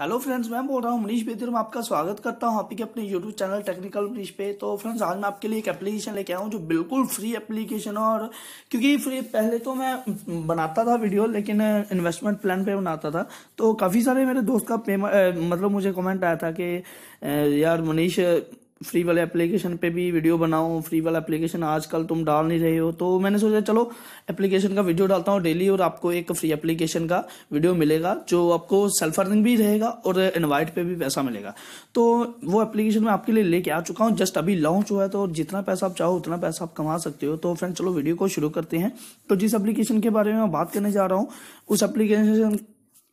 hello friends मैं बोल रहा हूँ मनीष बेदर में आपका स्वागत करता हूँ आपके अपने यूट्यूब चैनल टेक्निकल मनीष पे तो फ्रेंड्स आज मैं आपके लिए एक एप्लीकेशन लेके आया हूँ जो बिल्कुल फ्री एप्लीकेशन है और क्योंकि फ्री पहले तो मैं बनाता था वीडियो लेकिन इन्वेस्टमेंट प्लान पे बनाता था तो काफ़ी सारे मेरे दोस्त का पेमेंट मतलब मुझे कमेंट आया था कि यार मनीष फ्री वाले एप्लीकेशन पे भी वीडियो बनाओ फ्री वाला एप्लीकेशन आजकल तुम डाल नहीं रहे हो तो मैंने सोचा चलो एप्लीकेशन का वीडियो डालता हूँ डेली और आपको एक फ्री एप्लीकेशन का वीडियो मिलेगा जो आपको सेल्फ अर्निंग भी रहेगा और इन्वाइट पे भी पैसा मिलेगा तो वो एप्लीकेशन मैं आपके लिए लेके आ चुका हूँ जस्ट अभी लॉन्च हुआ है तो जितना पैसा आप चाहो उतना पैसा आप कमा सकते हो तो फ्रेंड चलो वीडियो को शुरू करते हैं तो जिस एप्लीकेशन के बारे में मैं बात करने जा रहा हूँ उस एप्लीकेशन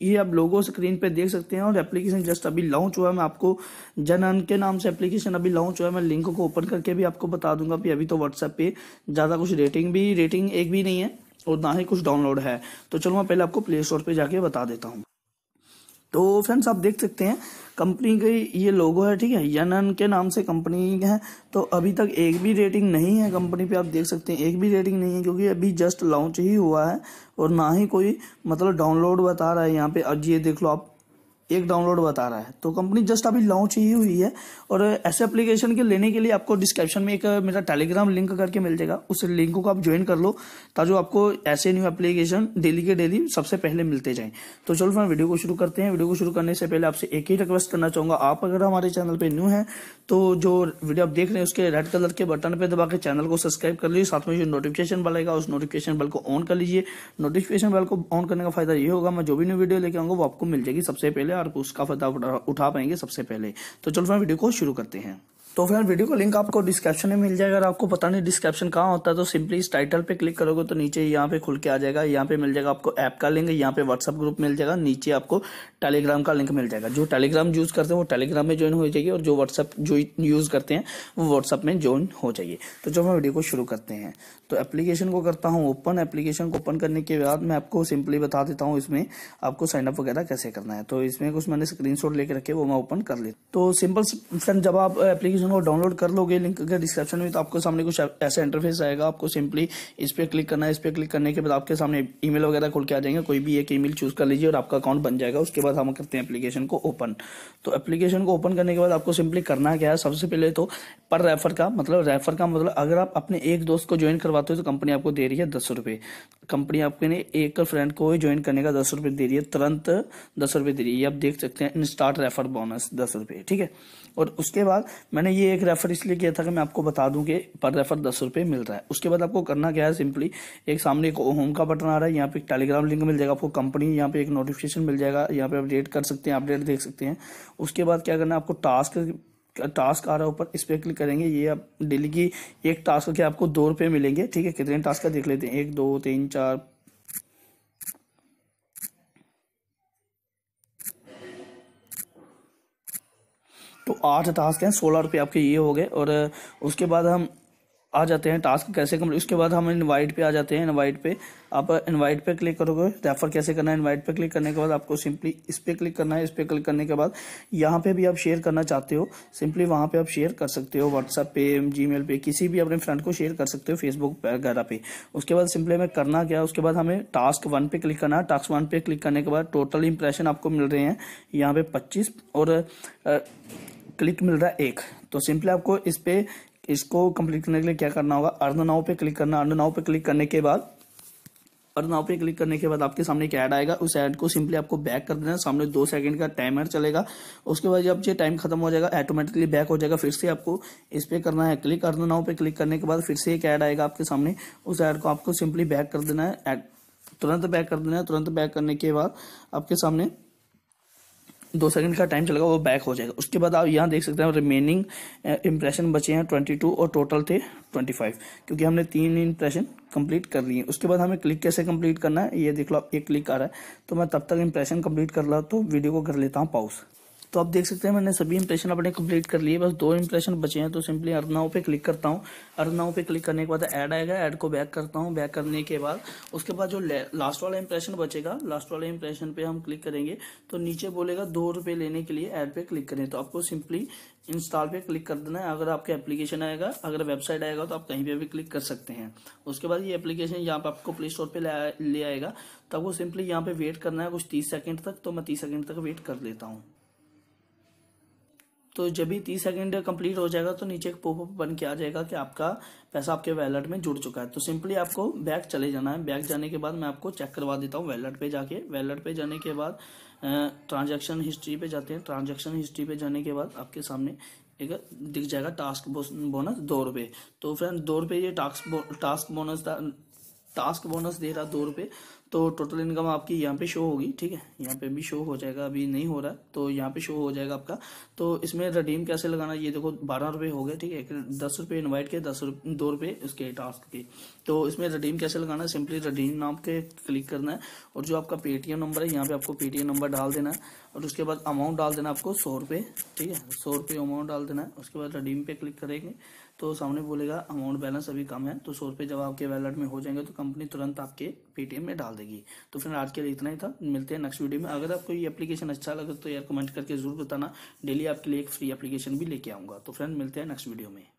ये आप लोगों स्क्रीन पे देख सकते हैं और एप्लीकेशन जस्ट अभी लॉन्च हुआ है मैं आपको जनन के नाम से एप्लीकेशन अभी लॉन्च हुआ है मैं लिंक को ओपन करके भी आपको बता दूंगा कि अभी तो व्हाट्सएप पे ज़्यादा कुछ रेटिंग भी रेटिंग एक भी नहीं है और ना ही कुछ डाउनलोड है तो चलो मैं पहले आपको प्ले स्टोर पर जाके बता देता हूँ तो फ्रेंड्स आप देख सकते हैं कंपनी का ये लोगो है ठीक है एन के नाम से कंपनी है तो अभी तक एक भी रेटिंग नहीं है कंपनी पे आप देख सकते हैं एक भी रेटिंग नहीं है क्योंकि अभी जस्ट लॉन्च ही हुआ है और ना ही कोई मतलब डाउनलोड बता रहा है यहाँ पे अब ये देख लो आप एक डाउनलोड बता रहा है तो कंपनी जस्ट अभी लॉन्च ही हुई है और ऐसे एप्लीकेशन के लेने के लिए आपको डिस्क्रिप्शन में एक मेरा टेलीग्राम लिंक करके मिल जाएगा उस लिंक को आप ज्वाइन कर लो ताकि आपको ऐसे न्यू एप्लीकेशन डेली के डेली सबसे पहले मिलते जाएं तो चलो फिर वीडियो को शुरू करते हैं वीडियो को शुरू करने से पहले आपसे एक ही रिक्वेस्ट करना चाहूंगा आप अगर हमारे चैनल पर न्यू है तो जो वीडियो आप देख रहे हैं उसके रेड कलर के बटन पर दबा के चैनल को सब्सक्राइब कर लीजिए साथ में जो नोटिफिकेशन बल आएगा उस नोटिफिकेशन बल को ऑन कर लीजिए नोटिफिकेशन बल को ऑन करने का फायदा ये होगा मैं जो भी न्यू वीडियो लेके आऊंगा वो आपको मिल जाएगी सबसे पहले और उसका फायदा उठा पाएंगे सबसे पहले तो चलो फ्रेंड वीडियो को शुरू करते हैं तो फिर वीडियो का लिंक आपको डिस्क्रिप्शन में मिल जाएगा अगर आपको पता नहीं डिस्क्रिप्शन कहाँ होता है तो सिंपली इस टाइटल पे क्लिक करोगे तो नीचे यहाँ पे खुल के आ जाएगा यहाँ पे मिल जाएगा आपको ऐप का लिंक यहाँ पे व्हाट्सअप ग्रुप मिल जाएगा नीचे आपको टेलीग्राम का लिंक मिल जाएगा जो टेलीग्राम यूज़ करते हैं वो टेलीग्राम में ज्वाइन हो जाएगी और जो व्हाट्सअप जो यूज़ करते हैं वो व्हाट्सअप में ज्वाइन हो जाइए तो जो मैं वीडियो को शुरू करते हैं तो एप्लीकेशन को करता हूँ ओपन एप्लीकेशन को ओपन करने के बाद मैं आपको सिंपली बता देता हूँ इसमें आपको साइनअप वगैरह कैसे करना है तो इसमें कुछ मैंने स्क्रीन लेके रखे वो मैं ओपन कर लेता तो सिंपल फ्रेंड जब आप एप्लीकेशन एप्लीकेशन को डाउनलोड कर लोगे लिंक अगर डिस्क्रिप्शन में तो आपको सामने कुछ ऐसा इंटरफेस आएगा आपको सिंपली इस पर क्लिक करना है इस पर क्लिक करने के बाद आपके सामने ईमेल वगैरह खोल के आ जाएंगे कोई भी एक ईमेल चूज कर लीजिए और आपका अकाउंट बन जाएगा उसके बाद हम करते हैं एप्लीकेशन को ओपन तो एप्लीकेशन को ओपन करने के बाद आपको सिंपली करना क्या है सबसे पहले तो पर रेफर का मतलब रेफर का मतलब अगर आप अपने एक दोस्त को ज्वाइन करवाते हो तो कंपनी आपको दे रही है दस रुपये कंपनी आपके ने एक फ्रेंड को ज्वाइन करने का दस रुपये दे रही है तुरंत दस रुपये दे रही है आप देख सकते हैं इन स्टार्ट रेफर बोनस दस रुपये ठीक है और उसके बाद मैंने ये एक रेफ़र इसलिए किया था कि मैं आपको बता दूं कि पर रेफ़र दस रुपये मिल रहा है उसके बाद आपको करना क्या है सिंपली एक सामने एक होम का बटन आ रहा है यहाँ पे एक टेलीग्राम लिंक मिल जाएगा आपको कंपनी यहाँ पे एक नोटिफिकेशन मिल जाएगा यहाँ पे अपडेट कर सकते हैं अपडेट देख सकते हैं उसके बाद क्या करना है आपको टास्क टास्क आ रहा है ऊपर इस पर क्लिक करेंगे ये आप डेली की एक टास्क के आपको दो रुपये मिलेंगे ठीक है कितने टास्क का देख लेते हैं एक दो तीन चार तो आठ टास्क हैं सोलह रुपये आपके ये हो गए और उसके बाद हम आ जाते हैं टास्क कैसे कम्प्लीट उसके बाद हम इनवाइट पे आ जाते हैं इनवाइट पे आप इनवाइट पे क्लिक करोगे रेफर कैसे करना है इनवाइट पे क्लिक करने के बाद आपको सिंपली इस पर क्लिक करना है इस पर क्लिक करने के बाद यहाँ पे भी आप शेयर करना चाहते हो सिंपली वहाँ पे आप शेयर कर सकते हो व्हाट्सअप पे जी पे किसी भी अपने फ्रेंड को शेयर कर सकते हो फेसबुक वगैरह पे उसके बाद सिंपली हमें करना क्या उसके बाद हमें टास्क वन पे क्लिक करना है टास्क वन पे क्लिक करने के बाद टोटल इंप्रेशन आपको मिल रहे हैं यहाँ पे पच्चीस और क्लिक मिल रहा है एक तो सिंपली आपको इस पे इसको कंप्लीट करने के लिए क्या करना होगा अर्ध नाव पे क्लिक करना अर्ध नाव पे क्लिक करने के बाद अर्ध नाव पे क्लिक करने के बाद आपके सामने एक ऐड आएगा उस ऐड को सिंपली आपको बैक कर देना सामने दो सेकंड का टाइमर चलेगा उसके बाद जब ये टाइम खत्म हो जाएगा ऑटोमेटिकली बैक हो जाएगा फिर से आपको इस पर करना है क्लिक अर्ध नाव पे क्लिक करने के बाद फिर से एक ऐड आएगा आपके सामने उस ऐड को आपको सिंपली बैक कर देना है तुरंत बैक कर देना है तुरंत बैक करने के बाद आपके सामने दो सेकंड का टाइम चलेगा वो बैक हो जाएगा उसके बाद आप यहाँ देख सकते हैं रिमेनिंग इंप्रेशन uh, बचे हैं 22 और टोटल थे 25 क्योंकि हमने तीन इंप्रेशन कंप्लीट कर लिए उसके बाद हमें क्लिक कैसे कंप्लीट करना है ये देख लो आप एक क्लिक आ रहा है तो मैं तब तक इंप्रेशन कंप्लीट कर रहा तो वीडियो को कर लेता हूँ पाउस तो आप देख सकते हैं मैंने सभी इंप्रेशन अपने कंप्लीट कर लिए बस दो इंप्रेशन बचे हैं तो सिंपली अर्नाओ पे क्लिक करता हूँ अर्नाओ पे क्लिक करने के बाद ऐड आएगा ऐड को बैक करता हूँ बैक करने के बाद उसके बाद जो लास्ट वाला इंप्रेशन बचेगा लास्ट वाले इंप्रेशन पे हम क्लिक करेंगे तो नीचे बोलेगा दो रुपये लेने के लिए ऐड पे क्लिक करें तो आपको सिंपली इंस्टॉल पे क्लिक कर देना है अगर आपके एप्लीकेशन आएगा अगर वेबसाइट आएगा तो आप कहीं पे भी क्लिक कर सकते हैं उसके बाद ये एप्लीकेशन यहाँ पर आपको प्ले स्टोर पे ले आएगा तो आपको सिंपली यहाँ पे वेट करना है कुछ तीस सेकंड तक तो मैं तीस सेकंड तक वेट कर लेता हूँ तो जब भी तीस सेकेंड कंप्लीट हो जाएगा तो नीचे एक पोप बन के आ जाएगा कि आपका पैसा आपके वैलेट में जुड़ चुका है तो सिंपली आपको बैग चले जाना है बैग जाने के बाद मैं आपको चेक करवा देता हूँ वैलेट पे जाके वैलेट पे जाने के बाद ट्रांजैक्शन हिस्ट्री पे जाते हैं ट्रांजैक्शन हिस्ट्री पे जाने के बाद आपके सामने एक दिख जाएगा टास्क बोनस दो रुपये तो फ्रेंड दो रुपये ये टास्क बो, टास्क बोनस टास्क बोनस दे रहा दो रुपये तो टोटल इनकम आपकी यहाँ पे शो होगी ठीक है यहाँ पे भी शो हो जाएगा अभी नहीं हो रहा है तो यहाँ पे शो हो जाएगा आपका तो इसमें रडीम कैसे लगाना ये देखो बारह रुपये हो गए ठीक है दस रुपये इन्वाइट के दस रुपये दो रुपये उसके टास्क के तो इसमें रडीम कैसे लगाना है सिंपली रडीम नाम के क्लिक करना है और जो आपका पेटीएम नंबर है यहाँ पे आपको पेटीएम नंबर डाल देना है और उसके बाद अमाउंट डाल देना आपको सौ रुपये ठीक है सौ रुपये अमाउंट डाल देना है उसके बाद रडीम पे क्लिक करेंगे तो सामने बोलेगा अमाउंट बैलेंस अभी कम है तो सौ रुपये जब आपके वैलेट में हो जाएंगे तो कंपनी तुरंत आपके पेटीएम में डाल देगी तो फिर आज के लिए इतना ही था मिलते हैं नेक्स्ट वीडियो में अगर आपको ये एप्लीकेशन अच्छा लगे तो यार कमेंट करके जरूर बताना डेली आपके लिए एक फ्री एप्लीकेशन भी लेके आऊँगा तो फ्रेंड मिलते हैं नेक्स्ट वीडियो में